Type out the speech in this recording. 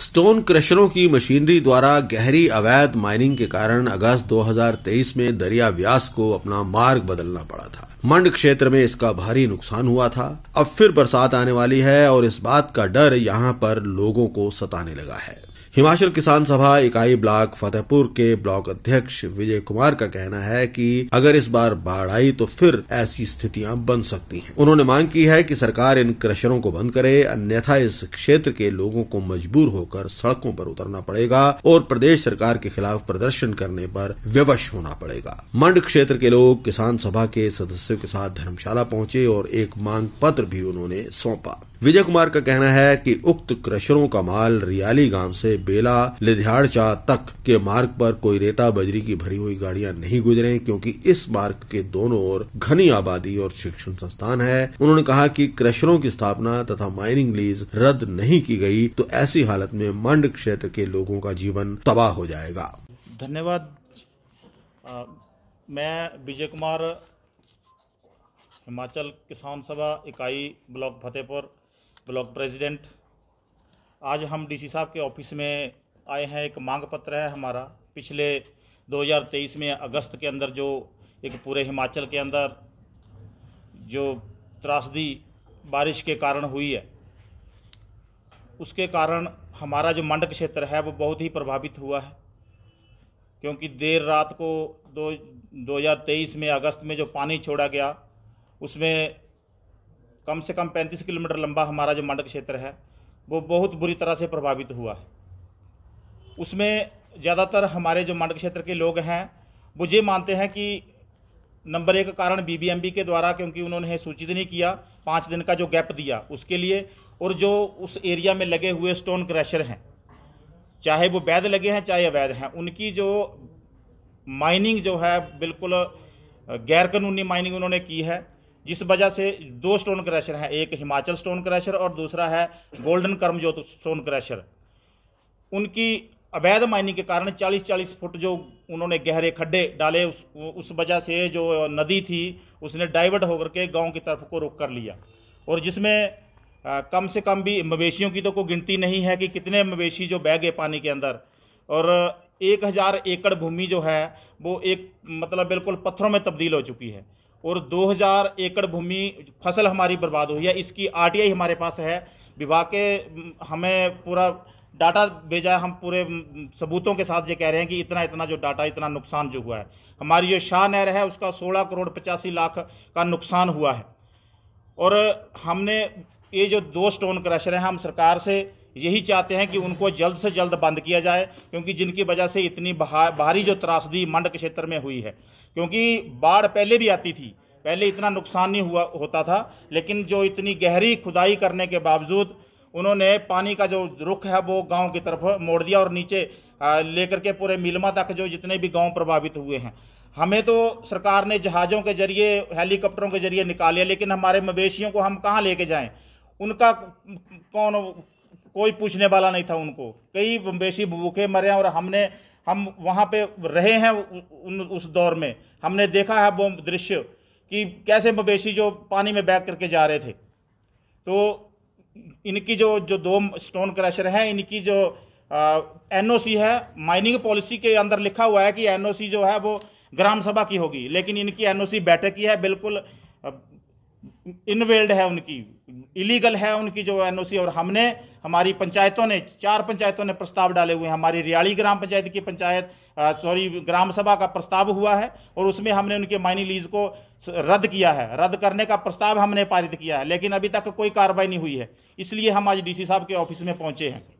stone क्रशरों की machinery द्वारा गहरी अवैध माइनिंग के कारण अगस्त 2023 में दरिया व्यास को अपना मार्ग बदलना पड़ा था मंड क्षेत्र में इसका भारी नुकसान हुआ था अब फिर बरसात आने वाली है और इस बात का डर यहाँ पर लोगों को सताने लगा है हिमाचल किसान सभा इकाई ब्लॉक फतेहपुर के ब्लॉक अध्यक्ष विजय कुमार का कहना है कि अगर इस बार बाढ़ आई तो फिर ऐसी स्थितियां बन सकती हैं उन्होंने मांग की है कि सरकार इन क्रशरों को बंद करे अन्यथा इस क्षेत्र के लोगों को मजबूर होकर सड़कों पर उतरना पड़ेगा और प्रदेश सरकार के खिलाफ प्रदर्शन करने पर विवश होना पड़ेगा मंड क्षेत्र के लोग किसान सभा के सदस्यों के साथ धर्मशाला पहुंचे और एक मांग पत्र भी उन्होंने सौंपा विजय कुमार का कहना है कि उक्त क्रशरों का माल रियाली गांव से बेला लिधियाड़चा तक के मार्ग पर कोई रेता बजरी की भरी हुई गाड़ियां नहीं गुजरे क्योंकि इस मार्ग के दोनों ओर घनी आबादी और शिक्षण संस्थान है उन्होंने कहा कि क्रशरों की स्थापना तथा माइनिंग लीज रद्द नहीं की गई तो ऐसी हालत में मंड क्षेत्र के लोगों का जीवन तबाह हो जाएगा धन्यवाद मैं विजय कुमार हिमाचल किसान सभा इकाई ब्लॉक फतेहपुर ब्लॉक प्रेसिडेंट आज हम डीसी साहब के ऑफिस में आए हैं एक मांग पत्र है हमारा पिछले 2023 में अगस्त के अंदर जो एक पूरे हिमाचल के अंदर जो त्रासदी बारिश के कारण हुई है उसके कारण हमारा जो मंड क्षेत्र है वो बहुत ही प्रभावित हुआ है क्योंकि देर रात को दो 2023 में अगस्त में जो पानी छोड़ा गया उसमें कम से कम पैंतीस किलोमीटर लंबा हमारा जो मंडल क्षेत्र है वो बहुत बुरी तरह से प्रभावित हुआ है उसमें ज़्यादातर हमारे जो मंडल क्षेत्र के लोग हैं वो ये मानते हैं कि नंबर एक कारण बीबीएमबी के द्वारा क्योंकि उन्होंने सूचित नहीं किया पाँच दिन का जो गैप दिया उसके लिए और जो उस एरिया में लगे हुए स्टोन क्रैशर हैं चाहे वो वैध लगे हैं चाहे अवैध हैं उनकी जो माइनिंग जो है बिल्कुल गैरकानूनी माइनिंग उन्होंने की है जिस वजह से दो स्टोन क्रैशर हैं एक हिमाचल स्टोन क्रैशर और दूसरा है गोल्डन कर्मजोत स्टोन क्रैशर उनकी अवैध माइनिंग के कारण 40-40 फुट जो उन्होंने गहरे खड्डे डाले उस उस वजह से जो नदी थी उसने डाइवर्ट होकर के गांव की तरफ को रुक कर लिया और जिसमें कम से कम भी मवेशियों की तो कोई गिनती नहीं है कि कितने मवेशी जो बह गए पानी के अंदर और एक हज़ार एकड़ भूमि जो है वो एक मतलब बिल्कुल पत्थरों में तब्दील हो चुकी है और 2000 एकड़ भूमि फसल हमारी बर्बाद हुई है इसकी आरटीआई हमारे पास है विभाग के हमें पूरा डाटा भेजा है हम पूरे सबूतों के साथ ये कह रहे हैं कि इतना इतना जो डाटा इतना नुकसान जो हुआ है हमारी जो शाह नहर है उसका 16 करोड़ पचासी लाख का नुकसान हुआ है और हमने ये जो दो स्टोन क्रशर हैं हम सरकार से यही चाहते हैं कि उनको जल्द से जल्द बंद किया जाए क्योंकि जिनकी वजह से इतनी भारी जो त्रासदी मंड क्षेत्र में हुई है क्योंकि बाढ़ पहले भी आती थी पहले इतना नुकसान नहीं हुआ होता था लेकिन जो इतनी गहरी खुदाई करने के बावजूद उन्होंने पानी का जो रुख है वो गांव की तरफ मोड़ दिया और नीचे लेकर के पूरे मिलमा तक जो जितने भी गांव प्रभावित हुए हैं हमें तो सरकार ने जहाज़ों के जरिए हेलीकॉप्टरों के जरिए निकाले लेकिन हमारे मवेशियों को हम कहाँ लेके जाएं उनका कौन कोई पूछने वाला नहीं था उनको कई बेशी भूखे मरे हैं और हमने हम वहाँ पे रहे हैं उन उस दौर में हमने देखा है वो दृश्य कि कैसे मवेशी जो पानी में बैग करके जा रहे थे तो इनकी जो जो दो स्टोन क्रशर हैं इनकी जो एनओसी है माइनिंग पॉलिसी के अंदर लिखा हुआ है कि एनओसी जो है वो ग्राम सभा की होगी लेकिन इनकी एनओसी बैठक की है बिल्कुल इनवेल्ड है उनकी इलीगल है उनकी जो एनओसी और हमने हमारी पंचायतों ने चार पंचायतों ने प्रस्ताव डाले हुए हैं हमारी रियाली ग्राम पंचायत की पंचायत सॉरी ग्राम सभा का प्रस्ताव हुआ है और उसमें हमने उनके माइनिंग लीज को रद्द किया है रद्द करने का प्रस्ताव हमने पारित किया है लेकिन अभी तक कोई कार्रवाई नहीं हुई है इसलिए हम आज डीसी साहब के ऑफिस में पहुंचे हैं